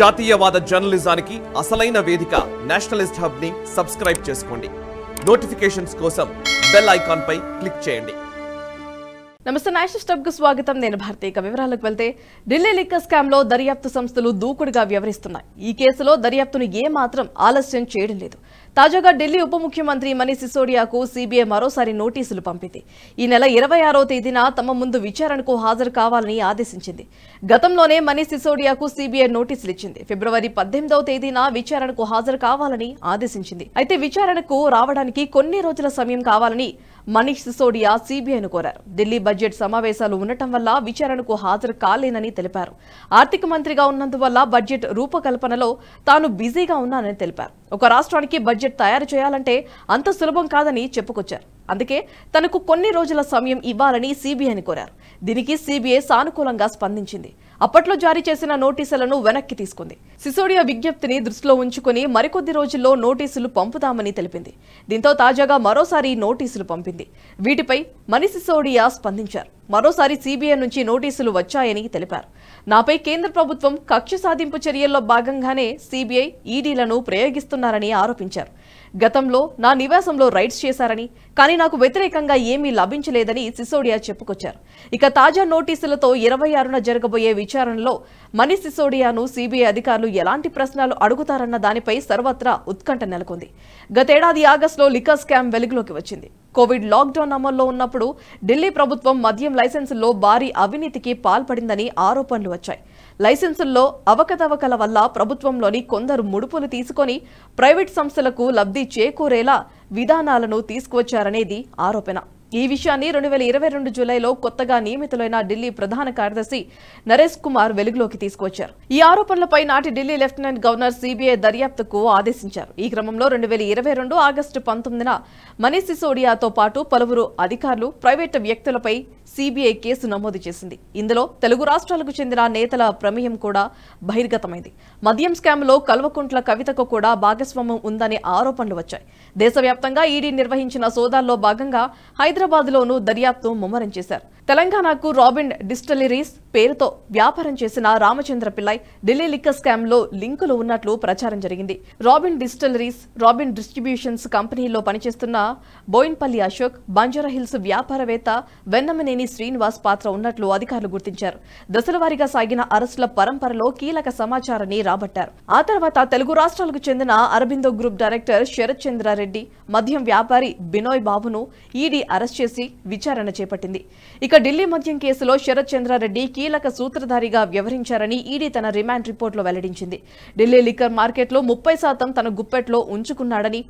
జాతీయవాద జర్నలిజానికి అసలైన వేదిక నేషనలిస్ట్ హబ్ని సబ్స్క్రైబ్ చేసుకోండి నోటిఫికేషన్స్ కోసం బెల్ ఐకాన్పై క్లిక్ చేయండి నమస్తే నేషనల్ స్టబ్ కు స్వాగతం నేను భారతీయ ఇక వివరాలకు వెళ్తే ఢిల్లీ లిక్కర్ స్కామ్ లో దర్యాప్తు సంస్థలు దూకుడుగా వ్యవహరిస్తున్నాయి ఈ కేసులో దర్యాప్తును ఏమాత్రం ఆలస్యం చేయడం లేదు తాజాగా ఢిల్లీ ఉప ముఖ్యమంత్రి మనీష్ సిసోడియాకు సీబీఐ మరోసారి నోటీసులు పంపింది ఈ నెల ఇరవై ఆరో తేదీన తమ ముందు విచారణకు హాజరు కావాలని ఆదేశించింది గతంలోనే మనీష్ సిసోడియాకు సీబీఐ నోటీసులు ఇచ్చింది ఫిబ్రవరి పద్దెనిమిదవ తేదీన విచారణకు హాజరు కావాలని ఆదేశించింది అయితే విచారణకు రావడానికి కొన్ని రోజుల సమయం కావాలని మనీష్ సిసోడియా సీబీఐను కోరారు ఢిల్లీ బడ్జెట్ సమావేశాలు ఉండటం వల్ల విచారణకు హాజరు కాలేనని తెలిపారు ఆర్థిక మంత్రిగా ఉన్నందువల్ల బడ్జెట్ రూపకల్పనలో తాను బిజీగా ఉన్నానని తెలిపారు ఒక రాష్ట్రానికి బడ్జెట్ తయారు చేయాలంటే అంత సులభం కాదని చెప్పుకొచ్చారు అందుకే తనకు కొన్ని రోజుల సమయం ఇవ్వాలని సీబీఐని కోరారు దీనికి సీబీఐ సానుకూలంగా స్పందించింది అప్పట్లో జారీ చేసిన నోటీసులను వెనక్కి తీసుకుంది సిసోడియా విజ్ఞప్తిని దృష్టిలో ఉంచుకుని మరికొద్ది రోజుల్లో నోటీసులు పంపుతామని తెలిపింది దీంతో తాజాగా మరోసారి నోటీసులు పంపింది వీటిపై మని సిసోడియా స్పందించారు మరోసారి సీబీఐ నుంచి నోటీసులు వచ్చాయని తెలిపారు నాపై కేంద్ర ప్రభుత్వం కక్ష సాధింపు చర్యల్లో భాగంగానే సీబీఐ ఈడీలను ప్రయోగిస్తున్నారని ఆరోపించారు గతంలో నా నివాసంలో రైడ్స్ చేశారని కానీ నాకు వ్యతిరేకంగా ఏమీ లభించలేదని సిసోడియా చెప్పుకొచ్చారు ఇక తాజా నోటీసులతో ఇరవై ఆరున జరగబోయే విచారణలో మనీ సిసోడియాను సిబిఐ అధికారులు ఎలాంటి ప్రశ్నలు అడుగుతారన్న దానిపై సర్వత్రా ఉత్కంఠ నెలకొంది గతేడాది ఆగస్టులో లిక్కర్ స్కామ్ వెలుగులోకి వచ్చింది కోవిడ్ లాక్డౌన్ అమల్లో ఉన్నప్పుడు ఢిల్లీ ప్రభుత్వం మద్యం లైసెన్సుల్లో భారీ అవినీతికి పాల్పడిందని ఆరోపణలు వచ్చాయి లైసెన్సుల్లో అవకతవకల వల్ల ప్రభుత్వంలోని కొందరు ముడుపులు తీసుకొని ప్రైవేట్ సంస్థలకు లబ్ధి చేకూరేలా విధానాలను తీసుకువచ్చారనేది ఆరోపణ ఈ విషయాన్ని రెండు వేల ఇరవై రెండు జూలైలో కొత్తగా నియమితులైన ఢిల్లీ ప్రధాన కార్యదర్శి నరేష్ కుమార్ వెలుగులోకి తీసుకువచ్చారు ఈ ఆరోపణలపై నాటి ఢిల్లీ లెఫ్టినెంట్ గవర్నర్ సిబిఐ దర్యాప్తుకు ఆదేశించారు ఈ క్రమంలో రెండు వేల ఇరవై రెండు ఆగస్టు పంతొమ్మిదిన మనీష్ సిసోడియాతో పాటు పలువురు అధికారులు ప్రైవేటు వ్యక్తులపై సిబిఐ కేసు నమోదు చేసింది ఇందులో తెలుగు రాష్ట్రాలకు చెందిన నేతల ప్రమేయం కూడా బహిర్గతమైంది మద్యం స్కామ్లో కల్వకుంట్ల కవితకు కూడా భాగస్వామ్యం ఉందనే ఆరోపణలు వచ్చాయి దేశవ్యాప్తంగా ఈడీ నిర్వహించిన సోదాల్లో భాగంగా హైదరాబాద్లోనూ దర్యాప్తు ముమ్మరం చేశారు తెలంగాణకు రాబిన్ డిస్టలరీస్ పేరుతో వ్యాపారం చేసిన రామచంద్ర పిల్లై ఢిల్లీ లిక్కర్ లో లింకులు ఉన్నట్లు ప్రచారం జరిగింది రాబిన్ డిస్టలరీస్ రాబిన్ డిస్ట్రిబ్యూషన్స్ కంపెనీలో పనిచేస్తున్న బోయిన్పల్లి అశోక్ బంజారాహిల్స్ వ్యాపారవేత్త వెన్నమనేని శ్రీనివాస్ పాత్ర ఉన్నట్లు అధికారులు గుర్తించారు దశలవారీగా సాగిన అరెస్టుల పరంపరలో కీలక సమాచారాన్ని రాబట్టారు ఆ తర్వాత తెలుగు రాష్ట్రాలకు చెందిన అరబిందో గ్రూప్ డైరెక్టర్ శరత్ చంద్రారెడ్డి మద్యం వ్యాపారి బినోయ్ బాబును ఈడీ అరెస్ట్ చేసి విచారణ చేపట్టింది ఇక ఇక ఢిల్లీ మద్యం కేసులో శరత్ చంద్రారెడ్డి కీలక సూత్రధారిగా వ్యవహరించారని ఈడీ తన రిమాండ్ రిపోర్టులో వెల్లడించింది ఢిల్లీ లిక్కర్ మార్కెట్లో ముప్పై శాతం తన గుప్పెట్లో ఉంచుకున్నాడని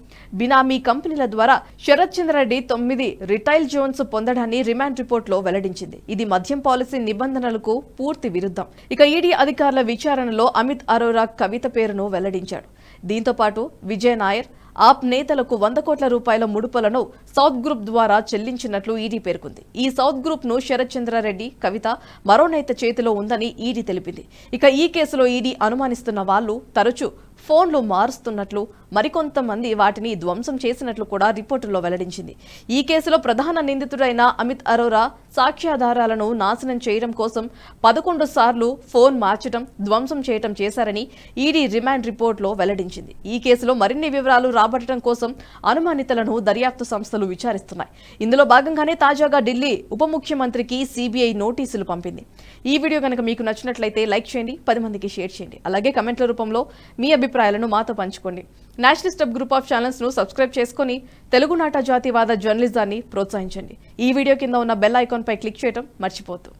బినామీ కంపెనీల ద్వారా శరత్ చంద్రారెడ్డి తొమ్మిది రిటైల్ జోన్స్ పొందడాన్ని రిమాండ్ రిపోర్టులో వెల్లడించింది ఇది మద్యం పాలసీ నిబంధనలకు పూర్తి విరుద్ధం ఇక ఈడీ అధికారుల విచారణలో అమిత్ అరోరా కవిత పేరును వెల్లడించాడు దీంతో పాటు విజయ్ నాయర్ ఆప్ నేతలకు వంద కోట్ల రూపాయల ముడుపులను సౌత్ గ్రూప్ ద్వారా చెల్లించినట్లు ఈడీ పేర్కొంది ఈ సౌత్ గ్రూప్ ను శరత్ చంద్రారెడ్డి కవిత మరో నేత చేతిలో ఉందని ఈడీ తెలిపింది ఇక ఈ కేసులో ఈడీ అనుమానిస్తున్న వాళ్లు తరచూ ఫోన్లు మారుస్తున్నట్లు మరికొంతమంది వాటిని ధ్వంసం చేసినట్లు కూడా రిపోర్టుల్లో వెల్లడించింది ఈ కేసులో ప్రధాన నిందితుడైన అమిత్ అరోరా సాక్ష్యాధారాలను నాశనం చేయడం కోసం పదకొండు సార్లు ఫోన్ మార్చడం ధ్వంసం చేయడం చేశారని ఈడీ రిమాండ్ రిపోర్టులో వెల్లడించింది ఈ కేసులో మరిన్ని వివరాలు రాబట్టడం కోసం అనుమానితులను దర్యాప్తు సంస్థలు విచారిస్తున్నాయి ఇందులో భాగంగానే తాజాగా ఢిల్లీ ఉప ముఖ్యమంత్రికి సిబిఐ నోటీసులు పంపింది ఈ వీడియో కనుక మీకు నచ్చినట్లయితే లైక్ చేయండి పది మందికి షేర్ చేయండి అలాగే కమెంట్ల రూపంలో మీ అభిప్రాయాలను మాతో పంచుకోండి నేషనల్ స్టెప్ గ్రూప్ ఆఫ్ ఛానల్స్ను సబ్స్క్రైబ్ చేసుకుని తెలుగునాట జాతివాద జర్నలిజాన్ని ప్రోత్సహించండి ఈ వీడియో కింద ఉన్న బెల్ ఐకాన్పై క్లిక్ చేయడం మర్చిపోతూ